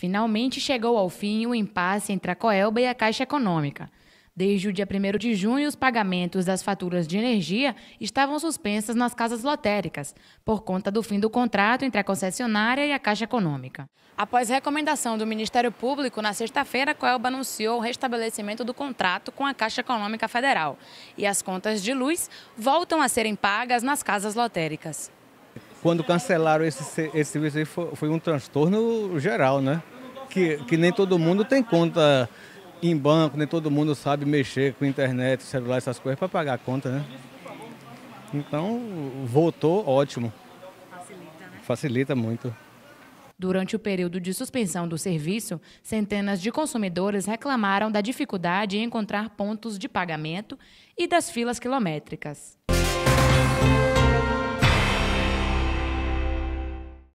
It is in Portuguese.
Finalmente chegou ao fim o impasse entre a Coelba e a Caixa Econômica. Desde o dia 1 de junho, os pagamentos das faturas de energia estavam suspensas nas casas lotéricas, por conta do fim do contrato entre a concessionária e a Caixa Econômica. Após recomendação do Ministério Público, na sexta-feira, a Coelba anunciou o restabelecimento do contrato com a Caixa Econômica Federal. E as contas de luz voltam a serem pagas nas casas lotéricas quando cancelaram esse, esse serviço aí, foi, foi um transtorno geral, né? Que, que nem todo mundo tem conta em banco, nem todo mundo sabe mexer com internet, celular, essas coisas para pagar a conta, né? Então, voltou ótimo. Facilita, né? Facilita muito. Durante o período de suspensão do serviço, centenas de consumidores reclamaram da dificuldade em encontrar pontos de pagamento e das filas quilométricas.